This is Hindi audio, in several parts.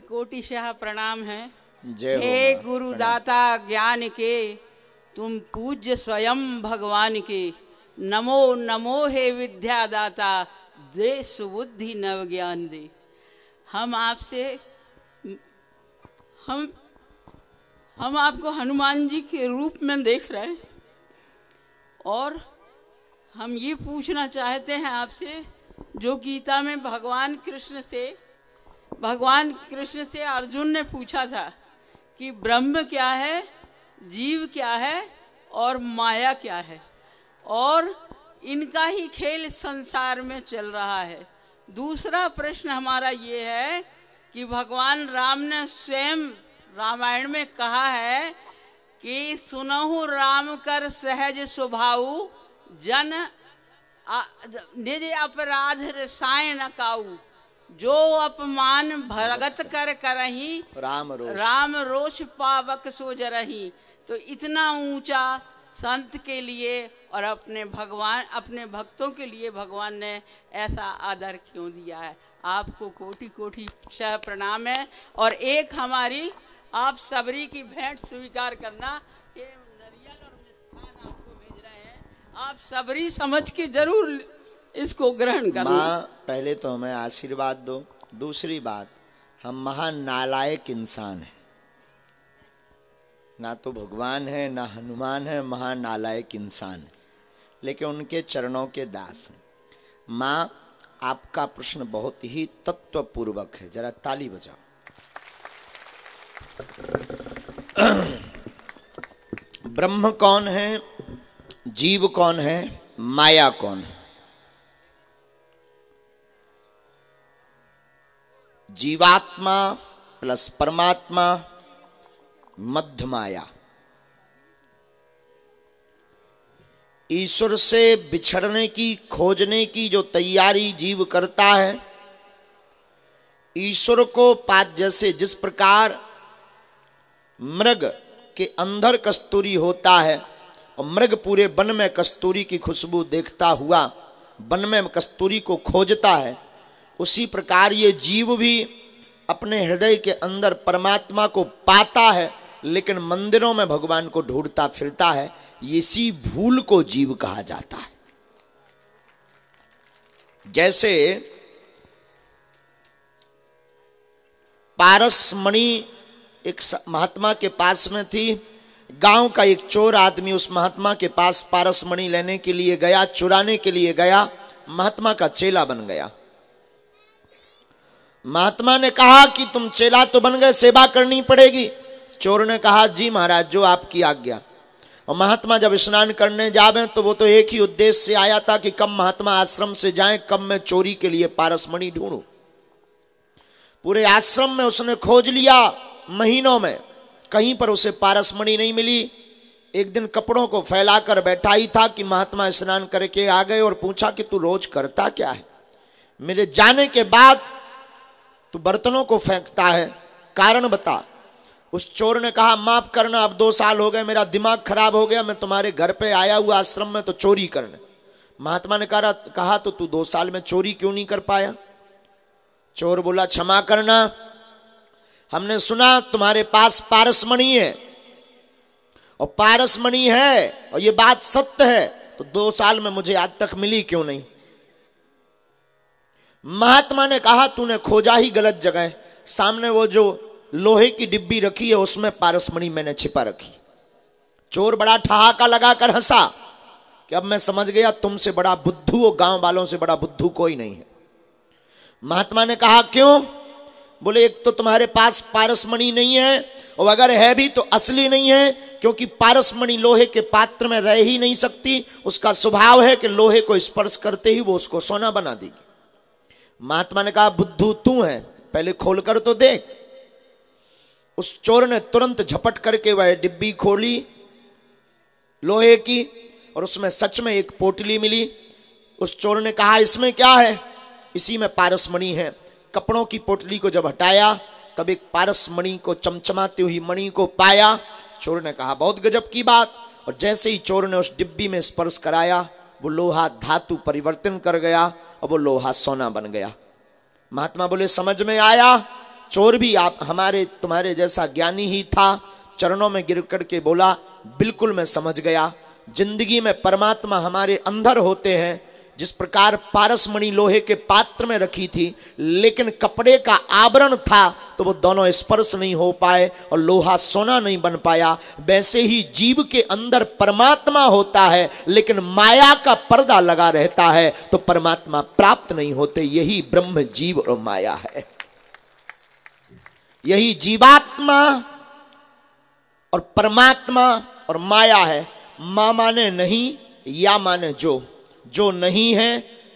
कोटि कोटि शाह प्रणाम है जय हे गुरुदाता ज्ञान के तुम पूज्य स्वयं भगवान के नमो नमो हे विद्यादाता दे सुबुद्धि नव ज्ञान दे हम आपसे हम हम आपको हनुमान जी के रूप में देख रहे हैं और हम ये पूछना चाहते हैं आपसे जो गीता में भगवान कृष्ण से भगवान कृष्ण से अर्जुन ने पूछा था कि ब्रह्म क्या है जीव क्या है और माया क्या है और इनका ही खेल संसार में चल रहा है दूसरा प्रश्न हमारा ये है कि भगवान राम ने स्वयं रामायण में कहा है कि सुनहु राम कर सहज स्वभाव जन निज अपराध रसायन काऊ जो अपमान भरगत कर करही राम रोष राम रोष पावक सो रही तो इतना ऊंचा संत के लिए और अपने भगवान अपने भक्तों के लिए भगवान ने ऐसा आदर क्यों दिया है आपको कोटि कोटि सह प्रणाम है और एक हमारी आप सबरी की भेंट स्वीकार करना ये नरियल और मिस्थान आपको भेज रहे हैं आप सबरी समझ के जरूर इसको ग्रहण कर माँ पहले तो हमें आशीर्वाद दो दूसरी बात हम महान नालायक इंसान हैं ना तो भगवान है ना हनुमान है महान नालायक इंसान है लेकिन उनके चरणों के दास हैं माँ आपका प्रश्न बहुत ही तत्वपूर्वक है जरा ताली बजाओ ब्रह्म कौन है जीव कौन है माया कौन है जीवात्मा प्लस परमात्मा मध्य माया ईश्वर से बिछड़ने की खोजने की जो तैयारी जीव करता है ईश्वर को पात जैसे जिस प्रकार मृग के अंदर कस्तूरी होता है और मृग पूरे वन में कस्तूरी की खुशबू देखता हुआ वन में कस्तूरी को खोजता है उसी प्रकार ये जीव भी अपने हृदय के अंदर परमात्मा को पाता है लेकिन मंदिरों में भगवान को ढूंढता फिरता है इसी भूल को जीव कहा जाता है जैसे पारस मणि एक महात्मा के पास में थी गांव का एक चोर आदमी उस महात्मा के पास पारसमणि लेने के लिए गया चुराने के लिए गया महात्मा का चेला बन गया महात्मा ने कहा कि तुम चेला तो बन गए सेवा करनी पड़ेगी चोर ने कहा जी महाराज जो आपकी आज्ञा और महात्मा जब स्नान करने जावे तो वो तो एक ही उद्देश्य से आया था कि कब महात्मा आश्रम से जाए कब मैं चोरी के लिए पारसमणि ढूंढू पूरे आश्रम में उसने खोज लिया महीनों में कहीं पर उसे पारसमणि नहीं मिली एक दिन कपड़ों को फैलाकर बैठा ही था कि महात्मा स्नान करके आ गए और पूछा कि तू रोज करता क्या है मेरे जाने के बाद तो बर्तनों को फेंकता है कारण बता उस चोर ने कहा माफ करना अब दो साल हो गए मेरा दिमाग खराब हो गया मैं तुम्हारे घर पे आया हुआ आश्रम में तो चोरी करने महात्मा ने कहा कहा तो तू दो साल में चोरी क्यों नहीं कर पाया चोर बोला क्षमा करना हमने सुना तुम्हारे पास पारसमणि है और पारसमणि है और ये बात सत्य है तो दो साल में मुझे आज तक मिली क्यों नहीं महात्मा ने कहा तूने खोजा ही गलत जगह है सामने वो जो लोहे की डिब्बी रखी है उसमें पारसमणि मैंने छिपा रखी चोर बड़ा ठहाका लगाकर हंसा कि अब मैं समझ गया तुमसे बड़ा बुद्धू और गांव वालों से बड़ा बुद्धू कोई नहीं है महात्मा ने कहा क्यों बोले एक तो तुम्हारे पास पारसमणि नहीं है और अगर है भी तो असली नहीं है क्योंकि पारसमणि लोहे के पात्र में रह ही नहीं सकती उसका स्वभाव है कि लोहे को स्पर्श करते ही वो उसको सोना बना देगी महात्मा ने कहा बुद्धू तू है पहले खोलकर तो देख उस चोर ने तुरंत झपट करके वह डिब्बी खोली लोहे की और उसमें सच में एक पोटली मिली उस चोर ने कहा इसमें क्या है इसी में पारसमणि है कपड़ों की पोटली को जब हटाया तब एक पारसमणि को चमचमाते हुई मणि को पाया चोर ने कहा बहुत गजब की बात और जैसे ही चोर ने उस डिब्बी में स्पर्श कराया वो लोहा धातु परिवर्तन कर गया और वो लोहा सोना बन गया महात्मा बोले समझ में आया चोर भी आप हमारे तुम्हारे जैसा ज्ञानी ही था चरणों में गिर करके बोला बिल्कुल मैं समझ गया जिंदगी में परमात्मा हमारे अंदर होते हैं जिस प्रकार पारसमणि लोहे के पात्र में रखी थी लेकिन कपड़े का आवरण था तो वो दोनों स्पर्श नहीं हो पाए और लोहा सोना नहीं बन पाया वैसे ही जीव के अंदर परमात्मा होता है लेकिन माया का पर्दा लगा रहता है तो परमात्मा प्राप्त नहीं होते यही ब्रह्म जीव और माया है यही जीवात्मा और परमात्मा और माया है मां माने नहीं या माने जो जो नहीं है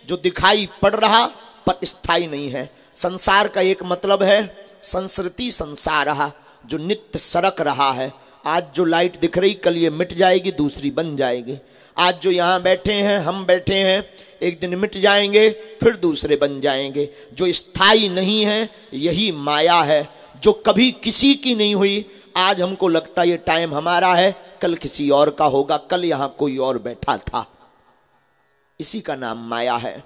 जो दिखाई पड़ रहा पर स्थायी नहीं है संसार का एक मतलब है संस्कृति संसार रहा जो नित्य सरक रहा है आज जो लाइट दिख रही कल ये मिट जाएगी दूसरी बन जाएगी आज जो यहाँ बैठे हैं हम बैठे हैं एक दिन मिट जाएंगे फिर दूसरे बन जाएंगे जो स्थाई नहीं है यही माया है जो कभी किसी की नहीं हुई आज हमको लगता ये टाइम हमारा है कल किसी और का होगा कल यहाँ कोई और बैठा था इसी का नाम माया है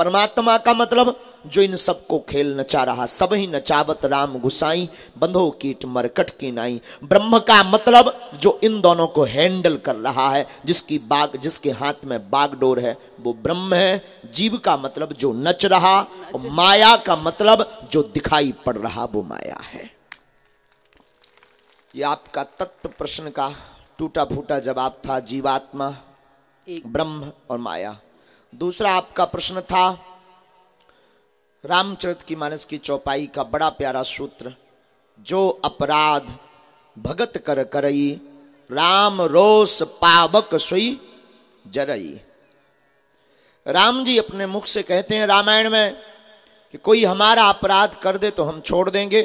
परमात्मा का मतलब जो इन सबको खेल नचा रहा सब ही नचावत राम गुसाई बंधो कीट मरकट की नाई ब्रह्म का मतलब जो इन दोनों को हैंडल कर रहा है जिसकी बाग जिसके हाथ में बागडोर है वो ब्रह्म है जीव का मतलब जो नच रहा और माया का मतलब जो दिखाई पड़ रहा वो माया है ये आपका तत्व प्रश्न का टूटा फूटा जवाब था जीवात्मा ब्रह्म और माया दूसरा आपका प्रश्न था रामचरित की मानस की चौपाई का बड़ा प्यारा सूत्र जो अपराध भगत कर करई राम रोस पावक सुई जरई राम जी अपने मुख से कहते हैं रामायण में कि कोई हमारा अपराध कर दे तो हम छोड़ देंगे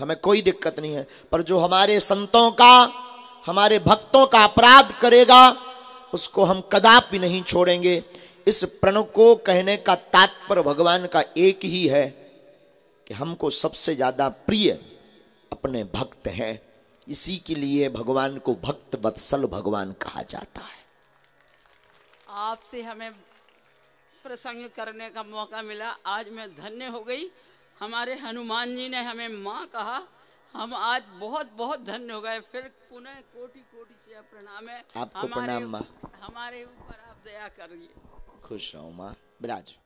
हमें कोई दिक्कत नहीं है पर जो हमारे संतों का हमारे भक्तों का अपराध करेगा उसको हम कदापि नहीं छोड़ेंगे इस प्रण को कहने का तात्पर्य भगवान का एक ही है कि हमको सबसे ज्यादा प्रिय अपने भक्त हैं इसी के लिए भगवान को भक्त वत्सल भगवान कहा जाता है आपसे हमें प्रसंग करने का मौका मिला आज मैं धन्य हो गई हमारे हनुमान जी ने हमें माँ कहा हम आज बहुत बहुत धन्य हो गए फिर पुनः कोटि कोटि प्रणाम है आपको हमारे, हमारे ऊपर आप दया करिए Colchão Brádio.